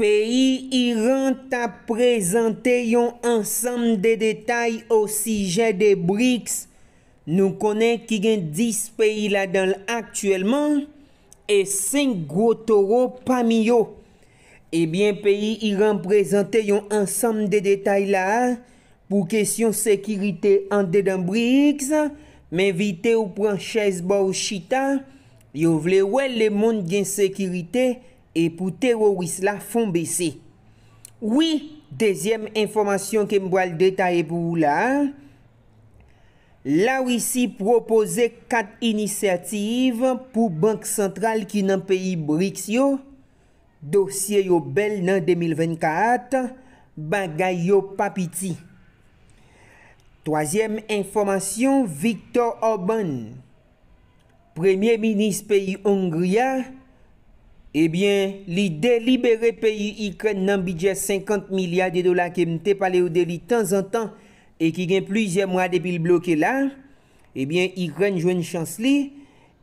peyi i rent ap prezante yon ansam de detay o sije de Brix. Nou kone ki gen dis peyi la dan aktuelman e 5 gwo toro pa miyo. Ebyen peyi i rent prezante yon ansam de detay la pou kesyon sekirite ande dan Brix, men vite ou pranches ba ou chita, yo vle wè le moun gen sekirite E pou teroris la fon besi. Oui, dezyem informasyon ke mboal detay pou ou la. La wisi propose kat inisiativ pou bank sentral ki nan peyi Brix yo. Dosye yo bel nan 2024. Bagay yo papiti. Toazyem informasyon, Victor Orban. Premier ministre peyi Hongriya. Ebyen, li delibere peyi ikren nan bidje 50 milyar de dola ke mte pale o deli tan zan tan e ki gen plizye mwa depil bloke la, ebyen, ikren jwen chans li,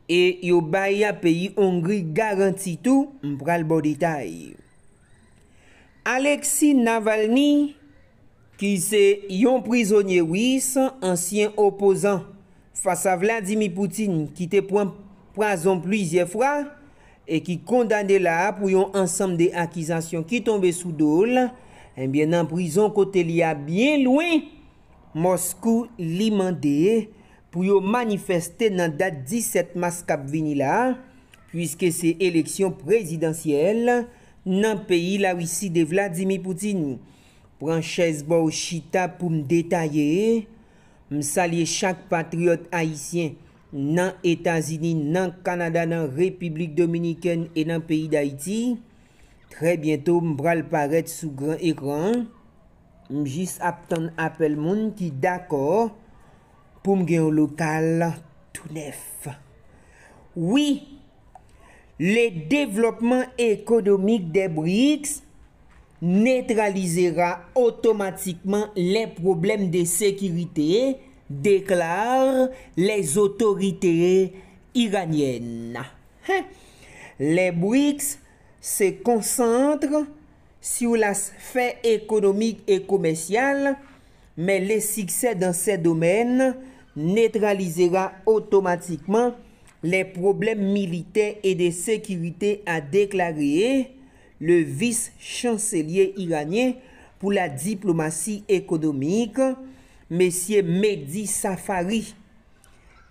e yo baye a peyi Hongri garanti tou mpral bodi tay. Aleksi Navalny, ki se yon prizonye wisan ansyen opozan fasa Vladimir Poutine ki te pwazon plizye fwa, e ki kondande la pou yon ansam de akizasyon ki tombe sou dole, enbyen eh nan prizon kote li a byen louen, Moskou li mande pou yon manifeste nan dat 17 maskap vini la, pwiske se eleksyon prezidentyel nan peyi la wisi de Vladimir Poutin. Pwant chèz bo ou chita pou m detaye, m salye chak patriot haisyen, nan Etanzini, nan Kanada, nan Republik Dominiken e nan peyi d'Haïti. Trè bientou mbral paret sou gran ekran. M jis aptan apel moun ki d'akor pou m gen yon lokal tout nef. Oui, le devlopman ekonomik de BRICS netralizera otomatikman le probleme de sekirite et déclarent les autorités iraniennes. Hein? Les BRICS se concentrent sur sphère économique et commerciale, mais les succès dans ces domaines neutralisera automatiquement les problèmes militaires et de sécurité, a déclaré le vice-chancelier iranien pour la diplomatie économique Mesye Medi Safari.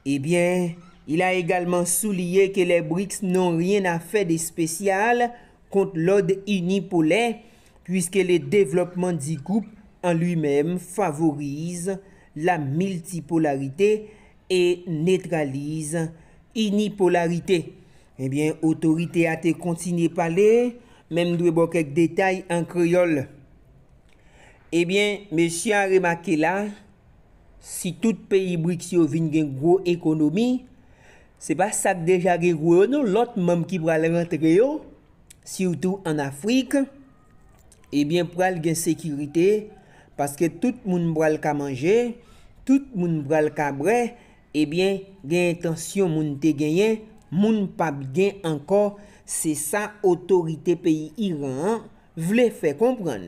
Ebyen, eh il a egalman souliye ke le Brix non ryen a fe de spesyal kont l'od inipolè pwiske le devlopman di koup an lui-mem favorize la multipolarite e netralize inipolarite. Ebyen, otorite ate kontinye pale menm dwebo kek detay an kriol. Ebyen, mesye Arima Kela Si tout peyi Brixio vin gen gwo ekonomi, se ba sak deja gen gwo yo nou, lot mam ki pral rentre yo, sio tou an Afrik, ebyen eh pral gen sekirite, paske tout moun pral ka manje, tout moun pral ka bre, ebyen eh gen etansyon moun te genyen, moun pap gen anko, se sa otorite peyi Iran vle fe kompran.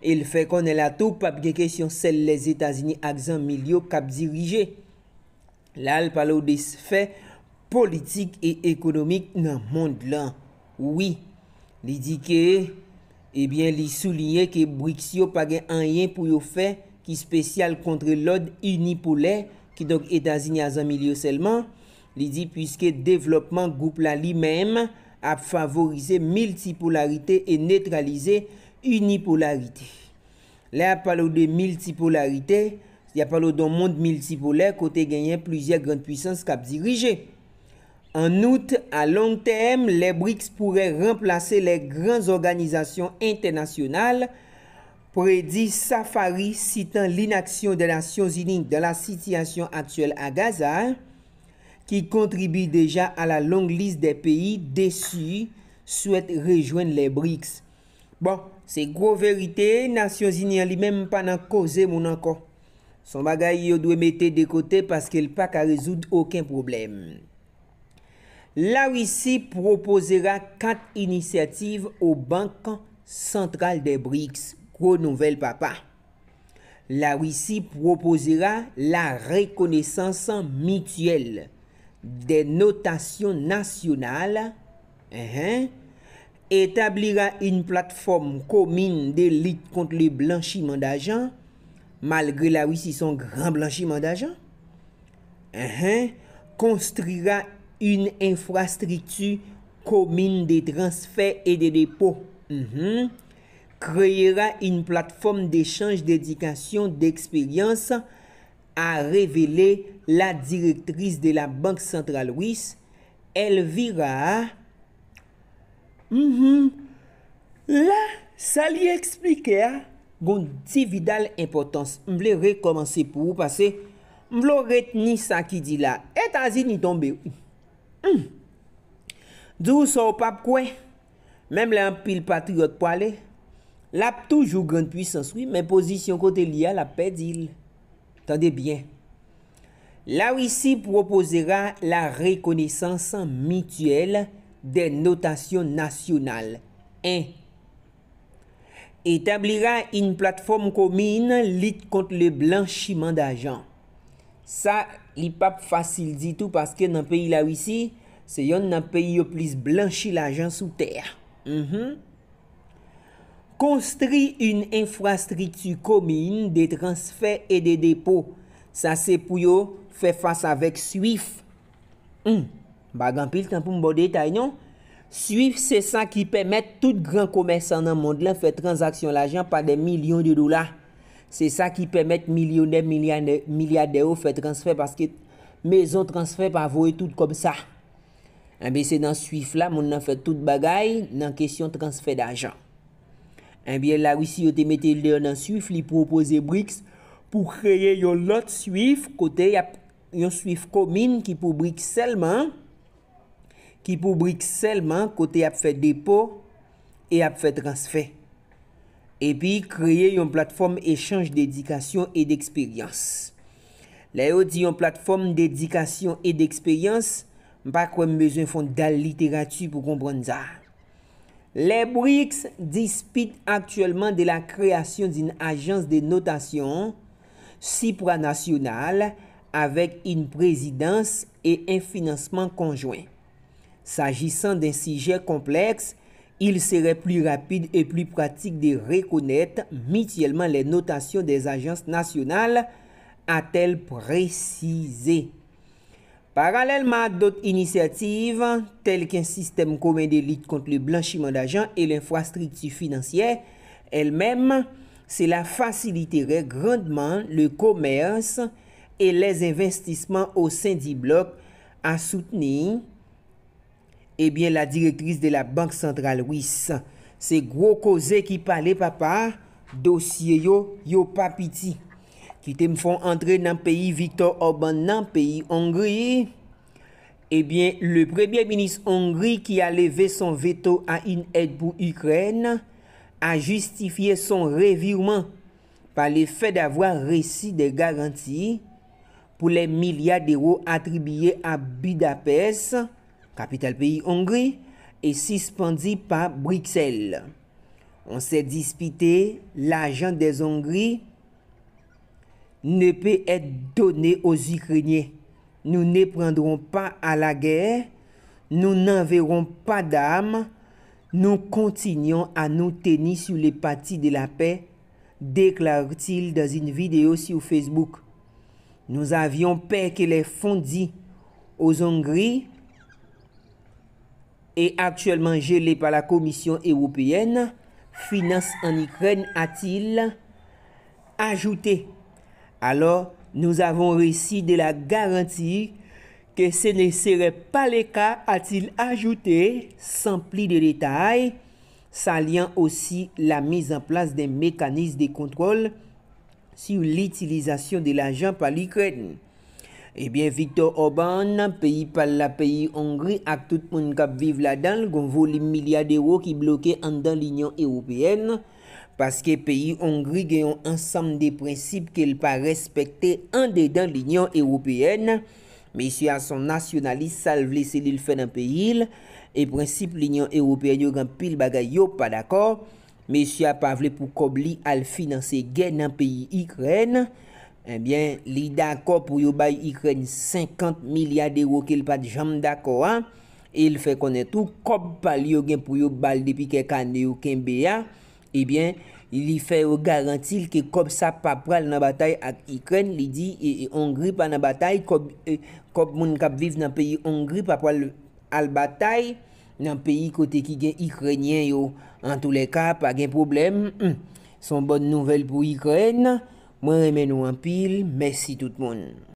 El fe kon el atou pap ge kesyon sel les Etasini a zan milyo kap dirije. La al palo de se fe politik e ekonomik nan mond lan. Ouwi, li di ke, ebyen eh li souliye ke Brixio page anyen pou yo fe ki spesyal kontre l'od unipole, ki donk Etasini a zan milyo selman, li di pwiske devlopman goup la li menm ap favorize multipolarite e netralizei unipolarité. Là, parle de multipolarité, il y a d'un monde multipolaire côté gagné plusieurs grandes puissances cap dirigées. En août, à long terme, les BRICS pourraient remplacer les grandes organisations internationales, prédit Safari citant l'inaction des Nations Unies dans la situation actuelle à Gaza, qui contribue déjà à la longue liste des pays déçus souhaitent rejoindre les BRICS. Bon, se gro verite, Nasyon Zinyan li menm pa nan koze moun anko. Son bagay yo dwe mette de kote paske l pak a rezoud oken problem. La wisi proposera kat inisiativ o bankan sentral de Briggs. Gro nouvel papa. La wisi proposera la rekonesansan mituel de notasyon nasyonal e hee établira une plateforme commune de lutte contre le blanchiment d'argent, malgré la Russie son grand blanchiment d'argent. Hein, hein, construira une infrastructure commune des transferts et des dépôts. Hein, créera une plateforme d'échange d'éducation, d'expérience, a révélé la directrice de la Banque centrale Elle vira... Mm-hmm. La, sa li eksplike a Gon tividal impotans M vle rekomansi pou ou pase M vle ou reteni sa ki di la E tazi ni tombe ou mm. Dou sa ou pap kwen Mem le an pil patriot pwale La poujou grande pwisans M posisyon kote li a la pedil Tande bien La ou isi proposera La rekonesansan mituel De notasyon nasyonal. En. Etablira in platfom komine lit kont le blanchiman da jan. Sa, li pap fasil di tou paske nan peyi la wisi. Se yon nan peyi yo plis blanchi la jan sou ter. Mm-hmm. Konstri in infrastriksu komine de transfer e de depo. Sa se pou yo fe fasa vek suif. En. Mm. Bagan pil, tan pou mbo detay, non? Suif, se sa ki pèmèt tout gran komersan nan moun, nan fè transaksyon l'ajan pa de milyon de dola. Se sa ki pèmèt milyonè, milyade de ou fè transfer paske mezon transfer pa vòe tout kom sa. En bi, se nan suif la, moun nan fè tout bagay nan kesyon transfer d'ajan. En bi, la wisi yo te mette l'deo nan suif, li propose Brix pou kreye yo lot suif kote yo suif komine ki pou Brix selman. ki pou Brix selman kote ap fè depo e ap fè transfè. E pi kreye yon platfom e chanj dedikasyon e dekperyans. Le yo di yon platfom dedikasyon e dekperyans, mpa kwen mbezwen fonde dal literatü pou kompran za. Le Brix dispite aktuellement de la kreasyon din ajans de notasyon si pra nasyonal avèk yon prezidans e yon financeman konjwen. S'agissant d'un sujet complexe, il serait plus rapide et plus pratique de reconnaître mutuellement les notations des agences nationales, a-t-elle précisé. Parallèlement à d'autres initiatives, telles qu'un système commun de lutte contre le blanchiment d'argent et l'infrastructure financière elle-même, cela faciliterait grandement le commerce et les investissements au sein du bloc à soutenir Ebyen la direktris de la bank sentral wis. Se gro koze ki pale papa, dosye yo, yo papiti. Ki te mfon entre nan peyi Victor Orban nan peyi Hongri. Ebyen le prebier minis Hongri ki aleve son veto a in ed pou Ukren a justifiye son revirement pa le fey d'avwa resi de garanti pou le milyar de euro atribiye a Budapest. Kapital peyi Hongri e sispandi pa Brixel. On se dispite la jan de Zongri ne pe et donne o Zikrinye. Nou ne prendron pa a la ger, nou nan veron pa dam, nou kontinyon a nou teni sou le pati de la pe, deklaroutil dan zin videyo si ou Facebook. Nou avyon pe ke le fondi o Zongri, Et actuellement gelé par la Commission européenne, Finance en Ukraine a-t-il ajouté. Alors, nous avons réussi de la garantie que ce ne serait pas le cas, a-t-il ajouté, sans pli de détails, s'alliant aussi la mise en place des mécanismes de contrôle sur l'utilisation de l'argent par l'Ukraine. Ebyen, Viktor Orban, peyi pal la peyi Hongri ak tout moun kap vive la dan, gounvo li milyade euro ki bloke an dan l'Union Européenne, paske peyi Hongri genyon ansam de prinsip ke l pa respekte an de dan l'Union Européenne, mesya son nasyonalist sal vle se li l fe nan peyi il, e prinsip l'Union Européenne yo gen pil bagay yo pa d'akor, mesya pa vle pou kob li al finanse gen nan peyi Ykraine, Ebyen, eh li da kop pou yo bay yikren 50 milyade yo ke li pat jam da kwa. E li fe konen tou, kop pal yo gen pou yo bal depi ke kande yo ken beya. Ebyen, li fe yo garantil ke kop sa papwal nan batay ak yikren. Li di, yi Hongri pa nan batay, kop moun kap viv nan peyi Hongri papwal al batay nan peyi kote ki gen yikrenyen yo. An tou le kap, agen problem, son bon nouvel pou yikren. Ebyen, Mwen eme nou an pil, mesi tout moun.